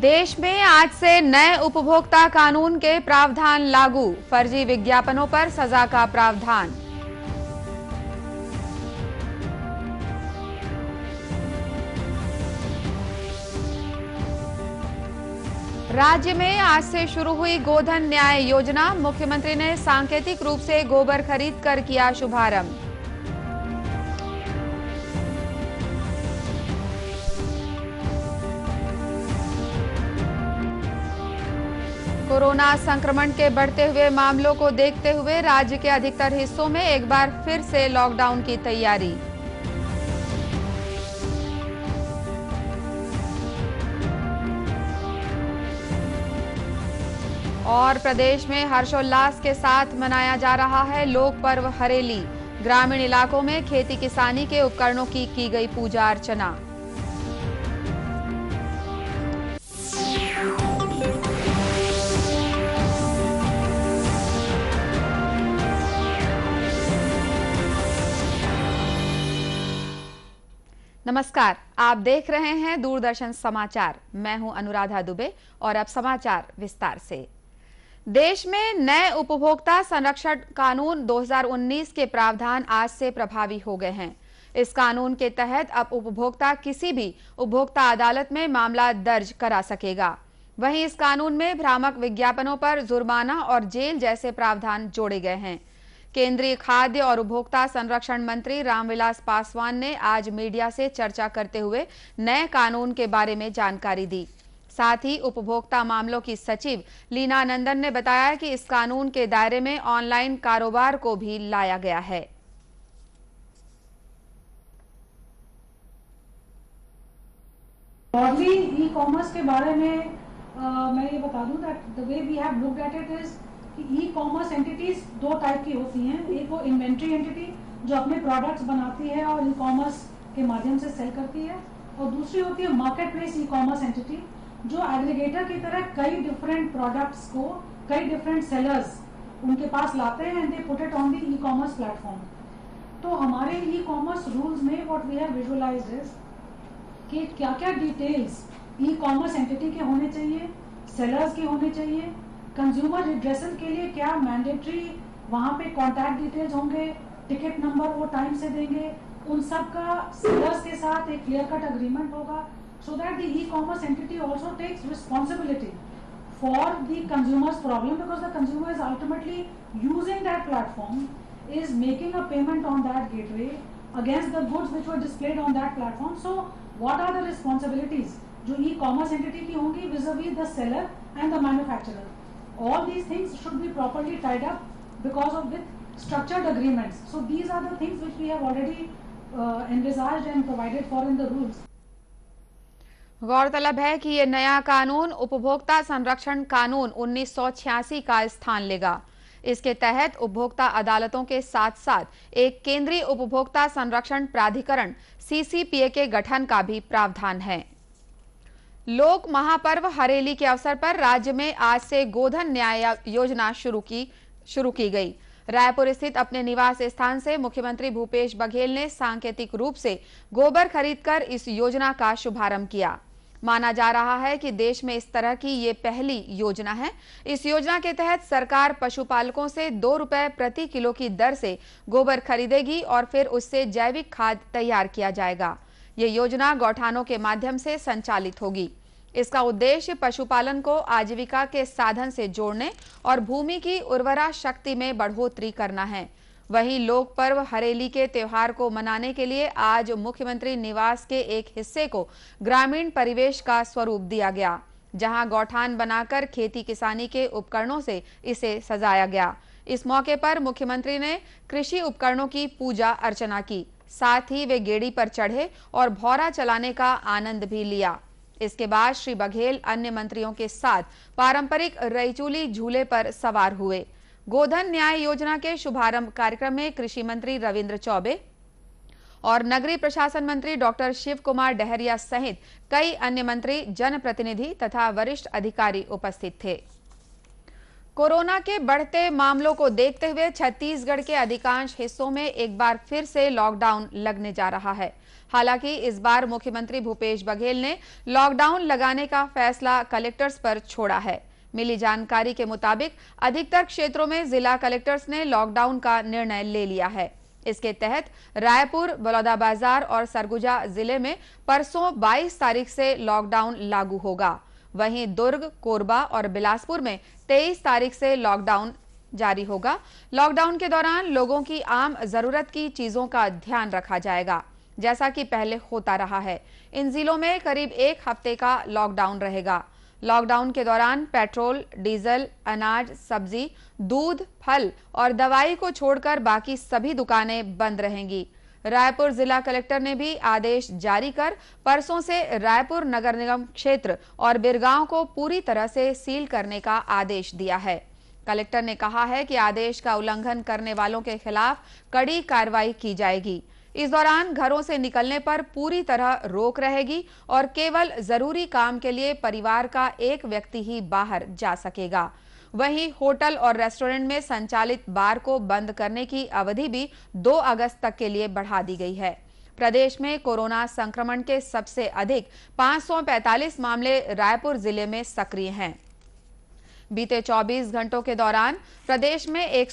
देश में आज से नए उपभोक्ता कानून के प्रावधान लागू फर्जी विज्ञापनों पर सजा का प्रावधान राज्य में आज से शुरू हुई गोधन न्याय योजना मुख्यमंत्री ने सांकेतिक रूप से गोबर खरीद कर किया शुभारंभ कोरोना संक्रमण के बढ़ते हुए मामलों को देखते हुए राज्य के अधिकतर हिस्सों में एक बार फिर से लॉकडाउन की तैयारी और प्रदेश में हर्षोल्लास के साथ मनाया जा रहा है लोक पर्व हरेली ग्रामीण इलाकों में खेती किसानी के उपकरणों की की गई पूजा अर्चना नमस्कार आप देख रहे हैं दूरदर्शन समाचार मैं हूं अनुराधा दुबे और अब समाचार विस्तार से देश में नए उपभोक्ता संरक्षण कानून 2019 के प्रावधान आज से प्रभावी हो गए हैं इस कानून के तहत अब उपभोक्ता किसी भी उपभोक्ता अदालत में मामला दर्ज करा सकेगा वहीं इस कानून में भ्रामक विज्ञापनों पर जुर्माना और जेल जैसे प्रावधान जोड़े गए हैं केंद्रीय खाद्य और उपभोक्ता संरक्षण मंत्री रामविलास पासवान ने आज मीडिया से चर्चा करते हुए नए कानून के बारे में जानकारी दी साथ ही उपभोक्ता मामलों की सचिव लीना नंदन ने बताया कि इस कानून के दायरे में ऑनलाइन कारोबार को भी लाया गया है ई कॉमर्स के बारे में आ, मैं ये बता दूं that the way we have looked at it is कि ई कॉमर्स एंटिटीज दो टाइप की होती हैं एक वो इन्वेंट्री एंटिटी जो अपने प्रोडक्ट्स बनाती है और ई कॉमर्स के माध्यम से सेल करती है और दूसरी होती है marketplace e commerce entity जो एग्रीगेटर की तरह कई डिफरेंट प्रोडक्ट्स को कई डिफरेंट सेलर्स उनके पास लाते हैं and they put it on the e commerce platform तो हमारे ई कॉमर्स रूल्स में व्हाट वी हैव कि क्या क्या डिटेल्स ई कॉमर्स एंटिटी के होने चाहिए सेलर्स के होने चाहिए कंज्यूमर रिड्रेसल के लिए क्या मैंडेटरी वहां पे कॉन्टेक्ट डिटेल्स होंगे टिकट नंबर वो टाइम से देंगे उन सब का सेलर्स के साथ एक क्लियर कट अग्रीमेंट होगा so that the e commerce entity also takes responsibility for the consumers problem because the consumer is ultimately using that platform is making a payment on that gateway against the goods which were displayed on that platform so what are the responsibilities जो e commerce entity की होंगी vis a the seller and the manufacturer all these things should be properly tied up because of with structured agreements. So these are the things which we have already uh, envisaged and provided for in the rules. गौरतलब है कि ये नया कानून उपभोक्ता संरक्षण कानून 1986 का स्थान लेगा इसके तहत उपभोक्ता अदालतों के साथ साथ एक केंद्रीय उपभोक्ता संरक्षण प्राधिकरण सीसीपीए के गठन का भी प्रावधान है लोक महापर्व हरेली के अवसर पर राज्य में आज से गोधन न्याय योजना शुरू की शुरू की गई रायपुर स्थित अपने निवास स्थान से मुख्यमंत्री भूपेश बघेल ने सांकेतिक रूप से गोबर खरीदकर इस योजना का शुभारंभ किया माना जा रहा है कि देश में इस तरह की ये पहली योजना है इस योजना के तहत सरकार पशुपालकों से दो रुपए प्रति किलो की दर से गोबर खरीदेगी और फिर उससे जैविक खाद तैयार किया जाएगा ये योजना गौठानों के माध्यम से संचालित होगी इसका उद्देश्य पशुपालन को आजीविका के साधन से जोड़ने और भूमि की उर्वरा शक्ति में बढ़ोतरी करना है वहीं लोक पर्व हरेली के त्योहार को मनाने के लिए आज मुख्यमंत्री निवास के एक हिस्से को ग्रामीण परिवेश का स्वरूप दिया गया जहां गौठान बनाकर खेती किसानी के उपकरणों से इसे सजाया गया इस मौके पर मुख्यमंत्री ने कृषि उपकरणों की पूजा अर्चना की साथ ही वे गेड़ी पर चढ़े और भौरा चलाने का आनंद भी लिया इसके बाद श्री बघेल अन्य मंत्रियों के साथ पारंपरिक रईचूली झूले पर सवार हुए गोधन न्याय योजना के शुभारंभ कार्यक्रम में कृषि मंत्री रविन्द्र चौबे और नगरीय प्रशासन मंत्री डॉक्टर शिव कुमार डहरिया सहित कई अन्य मंत्री जनप्रतिनिधि तथा वरिष्ठ अधिकारी उपस्थित थे कोरोना के बढ़ते मामलों को देखते हुए छत्तीसगढ़ के अधिकांश हिस्सों में एक बार फिर से लॉकडाउन लगने जा रहा है हालांकि इस बार मुख्यमंत्री भूपेश बघेल ने लॉकडाउन लगाने का फैसला कलेक्टर्स पर छोड़ा है मिली जानकारी के मुताबिक अधिकतर क्षेत्रों में जिला कलेक्टर्स ने लॉकडाउन का निर्णय ले लिया है इसके तहत रायपुर बलौदाबाजार और सरगुजा जिले में परसों 22 तारीख से लॉकडाउन लागू होगा वहीं दुर्ग कोरबा और बिलासपुर में 23 तारीख से लॉकडाउन जारी होगा लॉकडाउन के दौरान लोगों की आम जरूरत की चीजों का ध्यान रखा जाएगा जैसा कि पहले होता रहा है इन जिलों में करीब एक हफ्ते का लॉकडाउन रहेगा लॉकडाउन के दौरान पेट्रोल डीजल अनाज सब्जी दूध फल और दवाई को छोड़कर बाकी सभी दुकानें बंद रहेंगी रायपुर जिला कलेक्टर ने भी आदेश जारी कर परसों से रायपुर नगर निगम क्षेत्र और बिरगांव को पूरी तरह से सील करने का आदेश दिया है कलेक्टर ने कहा है कि आदेश का उल्लंघन करने वालों के खिलाफ कड़ी कार्रवाई की जाएगी इस दौरान घरों से निकलने पर पूरी तरह रोक रहेगी और केवल जरूरी काम के लिए परिवार का एक व्यक्ति ही बाहर जा सकेगा वहीं होटल और रेस्टोरेंट में संचालित बार को बंद करने की अवधि भी 2 अगस्त तक के लिए बढ़ा दी गई है प्रदेश में कोरोना संक्रमण के सबसे अधिक 545 मामले रायपुर जिले में सक्रिय हैं बीते 24 घंटों के दौरान प्रदेश में एक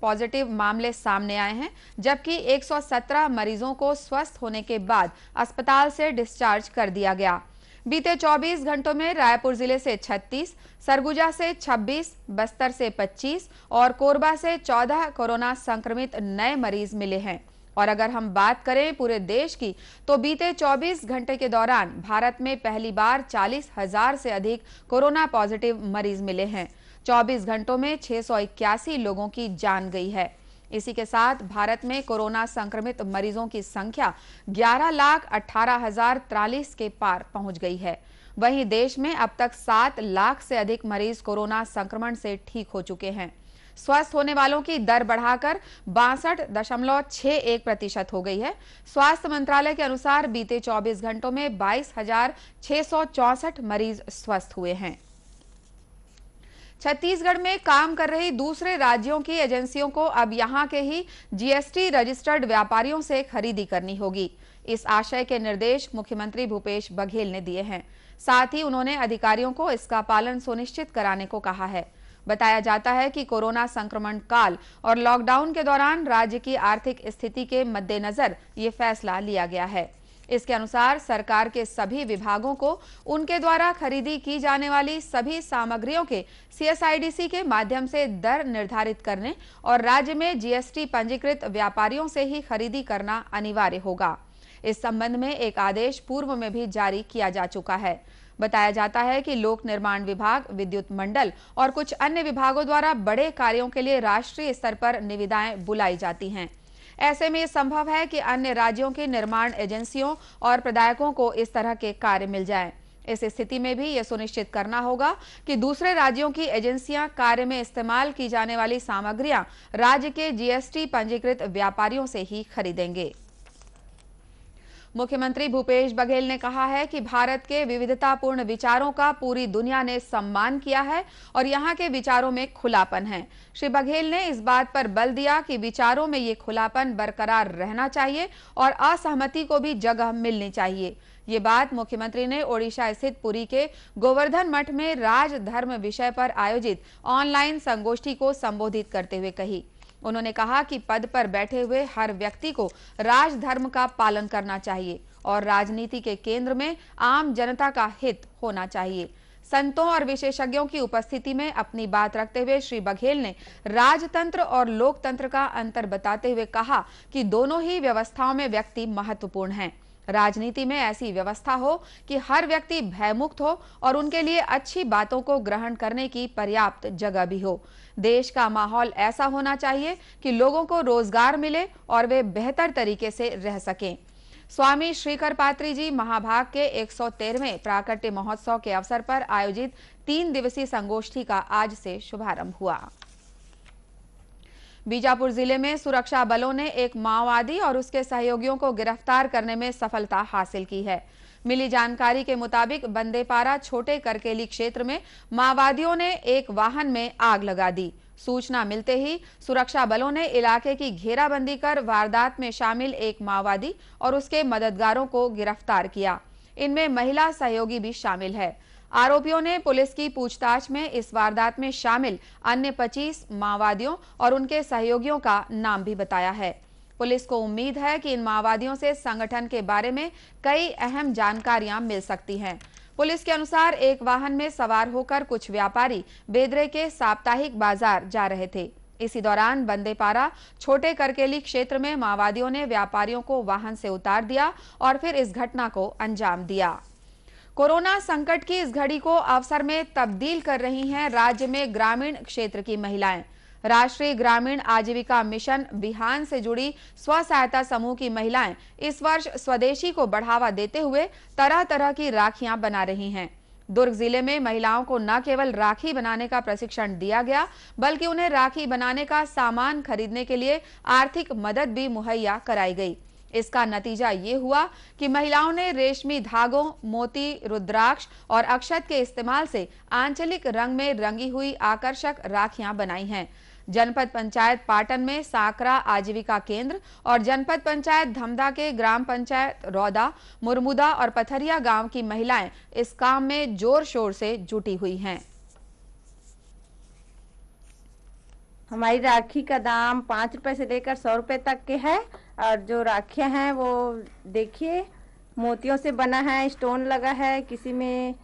पॉजिटिव मामले सामने आए हैं जबकि 117 मरीजों को स्वस्थ होने के बाद अस्पताल से डिस्चार्ज कर दिया गया बीते 24 घंटों में रायपुर जिले से 36, सरगुजा से 26, बस्तर से 25 और कोरबा से 14 कोरोना संक्रमित नए मरीज मिले हैं और अगर हम बात करें पूरे देश की तो बीते 24 घंटे के दौरान भारत में पहली बार चालीस हजार से अधिक कोरोना पॉजिटिव मरीज मिले हैं 24 घंटों में छह लोगों की जान गई है इसी के साथ भारत में कोरोना संक्रमित मरीजों की संख्या ग्यारह लाख अठारह हजार तिरालीस के पार पहुंच गई है वहीं देश में अब तक सात लाख से अधिक मरीज कोरोना संक्रमण से ठीक हो चुके हैं स्वस्थ होने वालों की दर बढ़ाकर बासठ दशमलव छह एक प्रतिशत हो गई है स्वास्थ्य मंत्रालय के अनुसार बीते 24 घंटों में बाईस हजार छह सौ चौसठ मरीज स्वस्थ हुए हैं छत्तीसगढ़ में काम कर रही दूसरे राज्यों की एजेंसियों को अब यहां के ही जीएसटी रजिस्टर्ड व्यापारियों से खरीदी करनी होगी इस आशय के निर्देश मुख्यमंत्री भूपेश बघेल ने दिए हैं साथ ही उन्होंने अधिकारियों को इसका पालन सुनिश्चित कराने को कहा है बताया जाता है कि कोरोना संक्रमण काल और लॉकडाउन के दौरान राज्य की आर्थिक स्थिति के मद्देनजर ये फैसला लिया गया है इसके अनुसार सरकार के सभी विभागों को उनके द्वारा खरीदी की जाने वाली सभी सामग्रियों के सीएसआईडीसी के माध्यम से दर निर्धारित करने और राज्य में जीएसटी पंजीकृत व्यापारियों से ही खरीदी करना अनिवार्य होगा इस संबंध में एक आदेश पूर्व में भी जारी किया जा चुका है बताया जाता है कि लोक निर्माण विभाग विद्युत मंडल और कुछ अन्य विभागों द्वारा बड़े कार्यों के लिए राष्ट्रीय स्तर पर निविदाएं बुलाई जाती हैं ऐसे में संभव है कि अन्य राज्यों के निर्माण एजेंसियों और प्रदायकों को इस तरह के कार्य मिल जाए इस स्थिति में भी यह सुनिश्चित करना होगा कि दूसरे राज्यों की एजेंसियां कार्य में इस्तेमाल की जाने वाली सामग्रियां राज्य के जीएसटी पंजीकृत व्यापारियों से ही खरीदेंगे मुख्यमंत्री भूपेश बघेल ने कहा है कि भारत के विविधतापूर्ण विचारों का पूरी दुनिया ने सम्मान किया है और यहाँ के विचारों में खुलापन है श्री बघेल ने इस बात पर बल दिया कि विचारों में ये खुलापन बरकरार रहना चाहिए और असहमति को भी जगह मिलनी चाहिए ये बात मुख्यमंत्री ने ओडिशा स्थित पुरी के गोवर्धन मठ में राजधर्म विषय पर आयोजित ऑनलाइन संगोष्ठी को संबोधित करते हुए कही उन्होंने कहा कि पद पर बैठे हुए हर व्यक्ति को राजधर्म का पालन करना चाहिए और राजनीति के केंद्र में आम जनता का हित होना चाहिए संतों और विशेषज्ञों की उपस्थिति में अपनी बात रखते हुए श्री बघेल ने राजतंत्र और लोकतंत्र का अंतर बताते हुए कहा कि दोनों ही व्यवस्थाओं में व्यक्ति महत्वपूर्ण हैं राजनीति में ऐसी व्यवस्था हो कि हर व्यक्ति भयमुक्त हो और उनके लिए अच्छी बातों को ग्रहण करने की पर्याप्त जगह भी हो देश का माहौल ऐसा होना चाहिए कि लोगों को रोजगार मिले और वे बेहतर तरीके से रह सकें स्वामी श्रीकर पात्री जी महाभाग के 113वें प्राकृतिक महोत्सव के अवसर पर आयोजित तीन दिवसीय संगोष्ठी का आज से शुभारंभ हुआ बीजापुर जिले में सुरक्षा बलों ने एक माओवादी और उसके सहयोगियों को गिरफ्तार करने में सफलता हासिल की है मिली जानकारी के मुताबिक बंदेपारा छोटे करकेली क्षेत्र में माओवादियों ने एक वाहन में आग लगा दी सूचना मिलते ही सुरक्षा बलों ने इलाके की घेराबंदी कर वारदात में शामिल एक माओवादी और उसके मददगारों को गिरफ्तार किया इनमें महिला सहयोगी भी शामिल है आरोपियों ने पुलिस की पूछताछ में इस वारदात में शामिल अन्य 25 माओवादियों और उनके सहयोगियों का नाम भी बताया है पुलिस को उम्मीद है कि इन माओवादियों से संगठन के बारे में कई अहम जानकारियां मिल सकती हैं पुलिस के अनुसार एक वाहन में सवार होकर कुछ व्यापारी बेदरे के साप्ताहिक बाजार जा रहे थे इसी दौरान बंदेपारा छोटे करकेली क्षेत्र में माओवादियों ने व्यापारियों को वाहन से उतार दिया और फिर इस घटना को अंजाम दिया कोरोना संकट की इस घड़ी को अवसर में तब्दील कर रही हैं राज्य में ग्रामीण क्षेत्र की महिलाएं राष्ट्रीय ग्रामीण आजीविका मिशन बिहान से जुड़ी स्व सहायता समूह की महिलाएं इस वर्ष स्वदेशी को बढ़ावा देते हुए तरह तरह की राखियां बना रही हैं दुर्ग जिले में महिलाओं को न केवल राखी बनाने का प्रशिक्षण दिया गया बल्कि उन्हें राखी बनाने का सामान खरीदने के लिए आर्थिक मदद भी मुहैया कराई गई इसका नतीजा ये हुआ कि महिलाओं ने रेशमी धागों मोती रुद्राक्ष और अक्षत के इस्तेमाल से आंचलिक रंग में रंगी हुई आकर्षक राखियां बनाई हैं जनपद पंचायत पाटन में साकरा आजीविका केंद्र और जनपद पंचायत धमदा के ग्राम पंचायत रौदा मुरमुदा और पथरिया गांव की महिलाएं इस काम में जोर शोर से जुटी हुई हैं हमारी राखी का दाम पाँच रुपये से लेकर सौ रुपये तक के है और जो राखियाँ हैं वो देखिए मोतियों से बना है स्टोन लगा है किसी में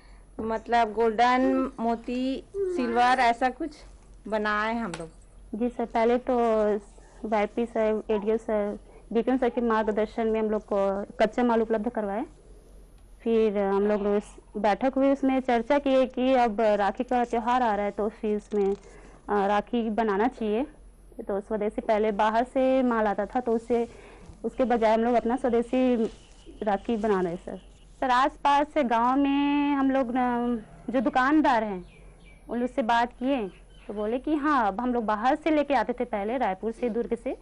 मतलब गोल्डन मोती सिल्वर ऐसा कुछ बना है हम लोग जी सर पहले तो P sir ADO sir BPM sir के मार्गदर्शन में हम लोग को कच्चा माल उपलब्ध करवाए फिर हम लोग बैठक हुई उसमें चर्चा की कि अब राखी का त्यौहार आ रहा है तो फिर उसमें राखी बनाना चाहिए तो स्वदेशी पहले बाहर से माल आता था तो उससे उसके बजाय हम लोग अपना स्वदेशी राखी बना रहे सर सर आस पास से गाँव में हम लोग जो दुकानदार हैं उन लोग से बात किए तो बोले कि हाँ अब हम लोग बाहर से लेके आते थे पहले रायपुर से दुर्ग से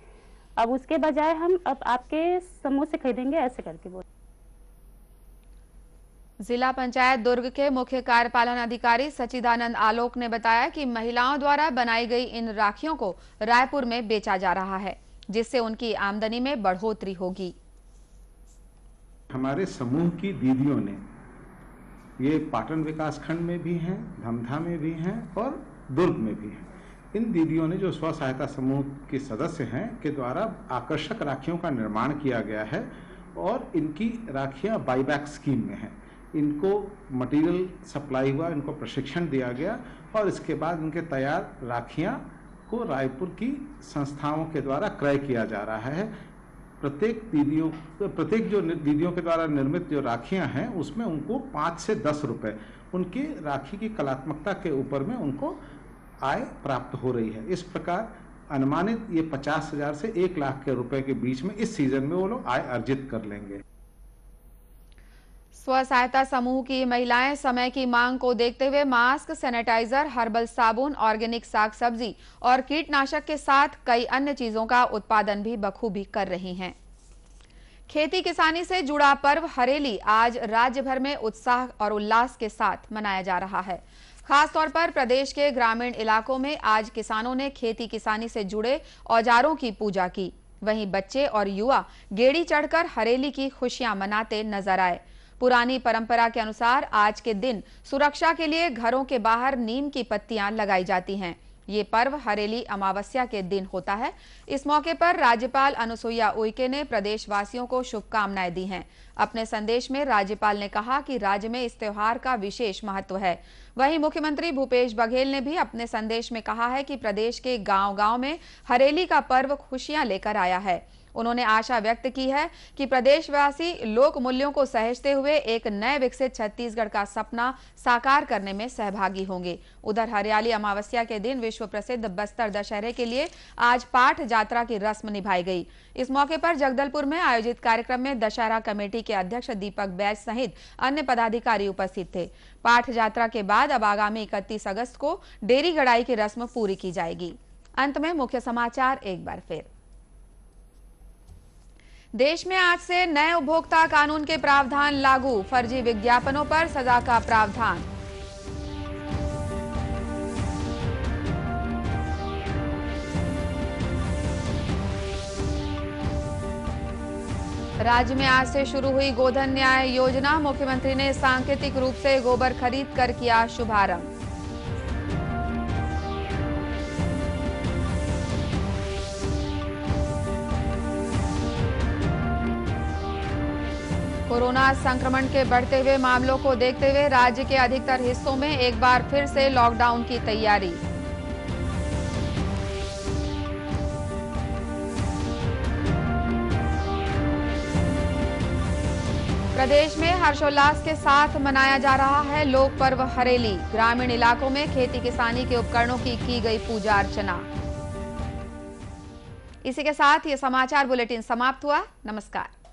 अब उसके बजाय हम अब आपके समूह से खरीदेंगे ऐसे करके बोले जिला पंचायत दुर्ग के मुख्य कार्यपालन अधिकारी सचिदानंद आलोक ने बताया कि महिलाओं द्वारा बनाई गई इन राखियों को रायपुर में बेचा जा रहा है जिससे उनकी आमदनी में बढ़ोतरी होगी हमारे समूह की दीदियों ने ये पाटन विकास खंड में भी हैं धमधा में भी हैं और दुर्ग में भी हैं इन दीदियों ने जो स्व सहायता समूह के सदस्य हैं के द्वारा आकर्षक राखियों का निर्माण किया गया है और इनकी राखियां बाईबैक स्कीम में हैं इनको मटेरियल सप्लाई हुआ इनको प्रशिक्षण दिया गया और इसके बाद इनके तैयार राखियाँ को रायपुर की संस्थाओं के द्वारा क्रय किया जा रहा है प्रत्येक दीदियों प्रत्येक जो दीदियों के द्वारा निर्मित जो राखियाँ हैं उसमें उनको पाँच से दस रुपये उनकी राखी की कलात्मकता के ऊपर में उनको आय प्राप्त हो रही है इस प्रकार अनुमानित ये पचास हज़ार से एक लाख के रुपए के बीच में इस सीज़न में वो लोग आय अर्जित कर लेंगे स्व सहायता समूह की महिलाएं समय की मांग को देखते हुए मास्क सैनिटाइजर हर्बल साबुन ऑर्गेनिक साग सब्जी और कीटनाशक के साथ कई अन्य चीजों का उत्पादन भी बखूबी कर रही हैं खेती किसानी से जुड़ा पर्व हरेली आज राज्य भर में उत्साह और उल्लास के साथ मनाया जा रहा है खासतौर पर प्रदेश के ग्रामीण इलाकों में आज किसानों ने खेती किसानी से जुड़े औजारों की पूजा की वहीं बच्चे और युवा गेड़ी चढ़कर हरेली की खुशियां मनाते नजर आए पुरानी परंपरा के अनुसार आज के दिन सुरक्षा के लिए घरों के बाहर नीम की पत्तियां लगाई जाती हैं ये पर्व हरेली अमावस्या के दिन होता है इस मौके पर राज्यपाल अनुसुईया उइके ने प्रदेशवासियों को शुभकामनाएं दी हैं अपने संदेश में राज्यपाल ने कहा कि राज्य में इस त्योहार का विशेष महत्व है वहीं मुख्यमंत्री भूपेश बघेल ने भी अपने संदेश में कहा है कि प्रदेश के गांव-गांव में हरेली का पर्व खुशियां लेकर आया है उन्होंने आशा व्यक्त की है कि प्रदेशवासी लोक मूल्यों को सहेजते हुए एक नए विकसित छत्तीसगढ़ का सपना साकार करने में सहभागी होंगे उधर हरियाली अमावस्या के दिन विश्व प्रसिद्ध बस्तर दशहरे के लिए आज पाठ यात्रा की रस्म निभाई गई इस मौके पर जगदलपुर में आयोजित कार्यक्रम में दशहरा कमेटी के अध्यक्ष दीपक बैज सहित अन्य पदाधिकारी उपस्थित थे पाठ यात्रा के बाद अब आगामी इकतीस अगस्त को डेरी गड़ाई की रस्म पूरी की जाएगी अंत में मुख्य समाचार एक बार फिर देश में आज से नए उपभोक्ता कानून के प्रावधान लागू फर्जी विज्ञापनों पर सजा का प्रावधान राज्य में आज से शुरू हुई गोधन न्याय योजना मुख्यमंत्री ने सांकेतिक रूप से गोबर खरीद कर किया शुभारंभ कोरोना संक्रमण के बढ़ते हुए मामलों को देखते हुए राज्य के अधिकतर हिस्सों में एक बार फिर से लॉकडाउन की तैयारी प्रदेश में हर्षोल्लास के साथ मनाया जा रहा है लोक पर्व हरेली ग्रामीण इलाकों में खेती किसानी के उपकरणों की की गई पूजा अर्चना इसी के साथ ये समाचार बुलेटिन समाप्त हुआ नमस्कार